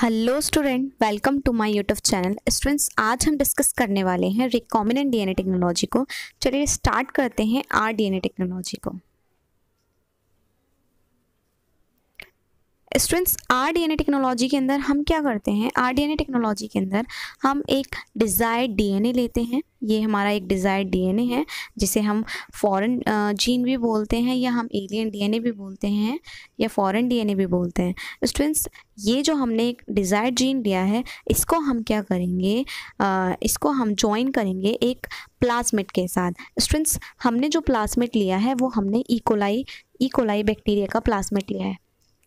Hello student welcome to my YouTube channel students आज हम discuss करने वाले हैं रिकॉमिनेंट डीएनए टेक्नोलॉजी को चलिए स्टार्ट करते हैं आर डीएनए टेक्नोलॉजी को स्टूडेंट्स आर डी टेक्नोलॉजी के अंदर हम क्या करते हैं आर डी टेक्नोलॉजी के अंदर हम एक डिज़ायर्ड डीएनए लेते हैं ये हमारा एक डिज़ायर्ड डीएनए है जिसे हम फॉरेन जीन भी बोलते हैं या हम एलियन डीएनए भी बोलते हैं या फॉरेन डीएनए भी बोलते हैं स्टूडेंट्स तो ये जो हमने एक डिज़ायर्ड जीन लिया है इसको हम क्या करेंगे आ, इसको हम ज्वाइन करेंगे एक प्लाज्मिट के साथ स्टूडेंट्स हमने जो प्लाज्मिट लिया है वो हमने इकोलाई इकोलाई बैक्टीरिया का प्लाज्मिट लिया है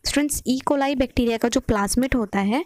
स्टूडेंट्स ईकोलाई बैक्टीरिया का जो प्लाज्मिट होता है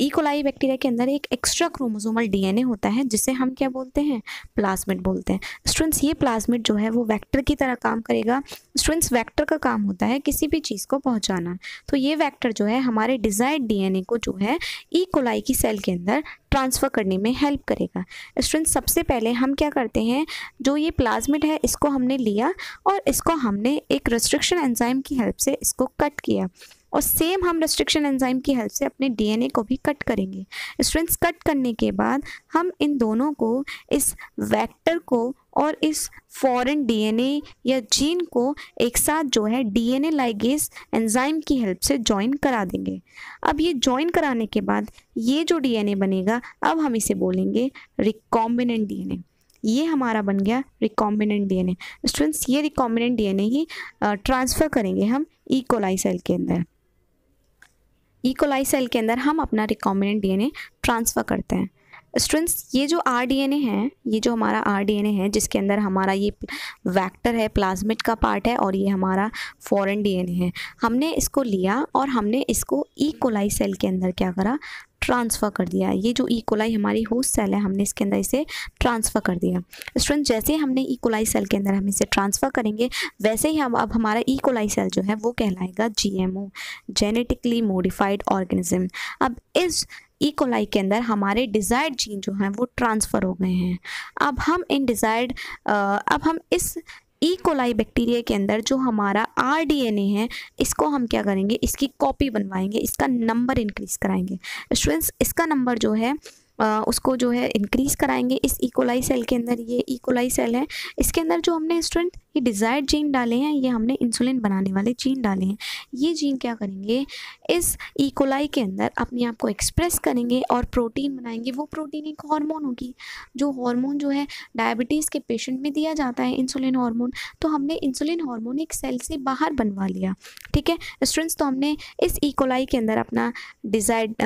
ईकोलाई बैक्टीरिया e. के अंदर एक एक्स्ट्रा क्रोमोसोमल डीएनए होता है जिसे हम क्या बोलते हैं प्लाज्मिट बोलते हैं स्टूडेंट्स ये प्लाज्मिट जो है वो वेक्टर की तरह काम करेगा स्टूडेंट्स वेक्टर का काम होता है किसी भी चीज़ को पहुँचाना तो ये वैक्टर जो है हमारे डिज़ायर्ड डी को जो है ईकोलाई e. की सेल के अंदर ट्रांसफ़र करने में हेल्प करेगा स्टूडेंट सबसे पहले हम क्या करते हैं जो ये प्लाज्मिड है इसको हमने लिया और इसको हमने एक रिस्ट्रिक्शन एंजाइम की हेल्प से इसको कट किया और सेम हम रेस्ट्रिक्शन एंजाइम की हेल्प से अपने डीएनए को भी कट करेंगे स्टूडेंट्स कट करने के बाद हम इन दोनों को इस वेक्टर को और इस फॉरेन डीएनए या जीन को एक साथ जो है डीएनए लाइगेस एंजाइम की हेल्प से ज्वाइन करा देंगे अब ये ज्वाइन कराने के बाद ये जो डीएनए बनेगा अब हम इसे बोलेंगे रिकॉम्बिनेंट डीएनए ये हमारा बन गया रिकॉम्बिनेंट डीएनए स्टूडेंट्स ये रिकॉम्बिनेंट डीएनए ही ट्रांसफ़र करेंगे हम ईकोलाई e. सेल के अंदर ईकोलाई e. सेल के अंदर हम अपना रिकॉम्बिनेंट डीएनए ट्रांसफ़र करते हैं स्टूडेंट्स ये जो आर डी एन ए है ये जो हमारा आर डी एन ए है जिसके अंदर हमारा ये वैक्टर है प्लाज्मिट का पार्ट है और ये हमारा फॉरेन डी एन ए है हमने इसको लिया और हमने इसको ई कोलाई सेल के अंदर क्या करा ट्रांसफ़र कर दिया ये जो इकोलाई e हमारी होस्ट सेल है हमने इसके अंदर इसे ट्रांसफ़र कर दिया स्टूडेंट जैसे हमने इकोलाई e सेल के अंदर हम इसे ट्रांसफ़र करेंगे वैसे ही हम अब हमारा इकोलाई e सेल जो है वो कहलाएगा जीएमओ जेनेटिकली मॉडिफाइड ऑर्गेनिज्म अब इस ई कोलाई के अंदर हमारे डिज़ायर्ड जीन जो हैं वो ट्रांसफ़र हो गए हैं अब हम इन डिज़ायर्ड अब हम इस ई कोलाई बैक्टीरिया के अंदर जो हमारा आर है इसको हम क्या करेंगे इसकी कॉपी बनवाएंगे इसका नंबर इंक्रीज़ कराएंगे स्टूडेंट्स इसका नंबर जो है उसको जो है इंक्रीज़ कराएंगे इस इकोलाई e सेल के अंदर ये इकोलाई e सेल है इसके अंदर जो हमने स्टूडेंट ये डिज़ायर्ड जीन डाले हैं ये हमने इंसुलिन बनाने वाले जीन डाले हैं ये जीन क्या करेंगे इस इकोलाई e के अंदर अपने आप को एक्सप्रेस करेंगे और प्रोटीन बनाएंगे वो प्रोटीन एक हॉर्मोन होगी जो हॉर्मोन जो है डायबिटीज़ के पेशेंट में दिया जाता है इंसुलिन हॉर्मोन तो हमने इंसुलिन हॉर्मोन एक सेल से बाहर बनवा लिया ठीक है स्टूडेंट्स तो हमने इस इकोलाई के अंदर अपना डिज़ायर्ड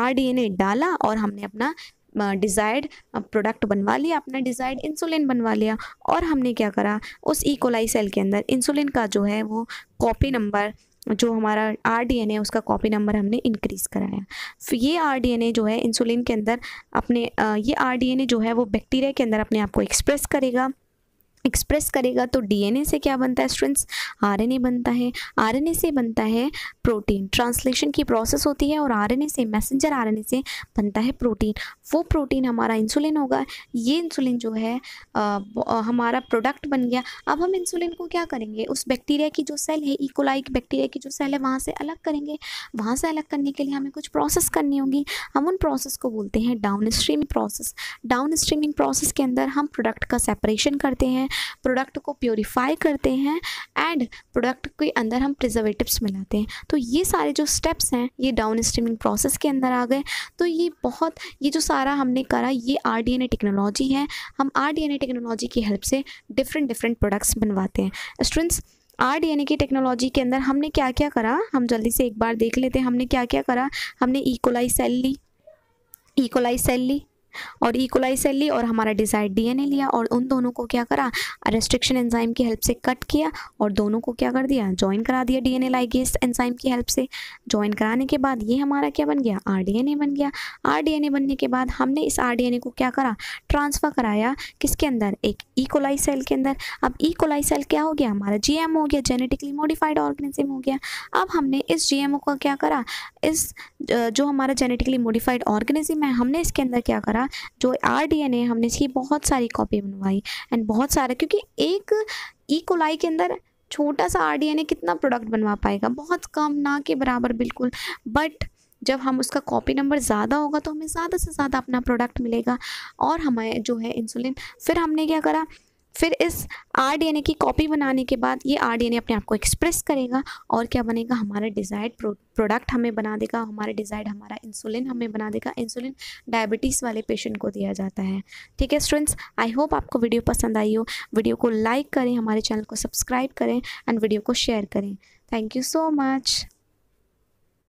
आर डाला और हमने अपना डिज़ायर्ड प्रोडक्ट बनवा लिया अपना डिज़ायर्ड इंसुलिन बनवा लिया और हमने क्या करा उस इकोलाई e. सेल के अंदर इंसुलिन का जो है वो कॉपी नंबर जो हमारा आर डी एन ए उसका कॉपी नंबर हमने इंक्रीज़ कराया फिर ये आर डी एन ए जो है इंसुलिन के अंदर अपने ये आर डी एन ए जो है वो बैक्टीरिया के अंदर अपने आप को एक्सप्रेस करेगा एक्सप्रेस करेगा तो डीएनए से क्या बनता है स्टूडेंट्स आरएनए बनता है आरएनए से बनता है प्रोटीन ट्रांसलेशन की प्रोसेस होती है और आरएनए से मैसेंजर आरएनए से बनता है प्रोटीन वो प्रोटीन हमारा इंसुलिन होगा ये इंसुलिन जो है आ, हमारा प्रोडक्ट बन गया अब हम इंसुलिन को क्या करेंगे उस बैक्टीरिया की जो सेल है इकोलाइक e बैक्टीरिया की जो सेल है वहाँ से अलग करेंगे वहाँ से अलग करने के लिए हमें कुछ प्रोसेस करनी होगी हम उन प्रोसेस को बोलते हैं down streaming process down streaming process के अंदर हम प्रोडक्ट का सेपरेशन करते हैं प्रोडक्ट को प्योरीफाई करते हैं एंड प्रोडक्ट के अंदर हम प्रिजर्वेटिव्स मिलाते हैं तो ये सारे जो स्टेप्स हैं ये डाउन स्ट्रीमिंग प्रोसेस के अंदर आ गए तो ये बहुत ये जो सारा हमने करा ये आर टेक्नोलॉजी है हम आर टेक्नोलॉजी की हेल्प से डिफरेंट डिफरेंट प्रोडक्ट्स बनवाते हैं स्टूडेंट्स आर डी एन की टेक्नोलॉजी के अंदर हमने क्या क्या करा हम जल्दी से एक बार देख लेते हैं हमने क्या क्या करा हमने इकोलाई e. सेल ली इकोलाई e. सेल ली और इकोलाई सेल ली और हमारा डिजायर्ड डीएनए लिया और उन दोनों को क्या करा रेस्ट्रिक्शन एंजाइम की हेल्प से कट किया और दोनों को क्या कर दिया ज्वाइन करा दिया डीएनए लाइगेस एंजाइम की हेल्प से ज्वाइन कराने के बाद ये हमारा क्या बन गया आरडीएनए बन गया आरडीएनए बनने के बाद हमने इस आरडीएनए को क्या करा ट्रांसफ़र कराया किसके अंदर एक कोलाई सेल के अंदर अब कोलाई सेल क्या हो गया हमारा जीएम हो गया जेनेटिकली मॉडिफाइड ऑर्गेनिज्म हो गया अब हमने इस जीएमओ का क्या करा इस जो हमारा जेनेटिकली मॉडिफाइड ऑर्गेनिज्म है हमने इसके अंदर क्या करा हमारा जो आर डी एन ए हमने इसकी बहुत सारी कॉपी बनवाई एंड बहुत सारा क्योंकि एक ई e. कोलाई के अंदर छोटा सा आर डी एन ए कितना प्रोडक्ट बनवा पाएगा बहुत कम ना के बराबर बिल्कुल बट जब हम उसका कॉपी नंबर ज़्यादा होगा तो हमें ज़्यादा से ज़्यादा अपना प्रोडक्ट मिलेगा और हमें जो है इंसुलिन फिर हमने क्या करा फिर इस आर डी एन ए की कॉपी बनाने के बाद ये आर डी एन ए अपने आप को एक्सप्रेस करेगा और क्या बनेगा हमारा डिज़ायर्ड प्रोडक्ट हमें बना देगा हमारा डिज़ायर्ड हमारा इंसुलिन हमें बना देगा इंसुलिन डायबिटीज़ वाले पेशेंट को दिया जाता है ठीक है स्टूडेंट्स आई होप आपको वीडियो पसंद आई हो वीडियो को लाइक करें हमारे चैनल को सब्सक्राइब करें एंड वीडियो को शेयर करें थैंक यू सो मच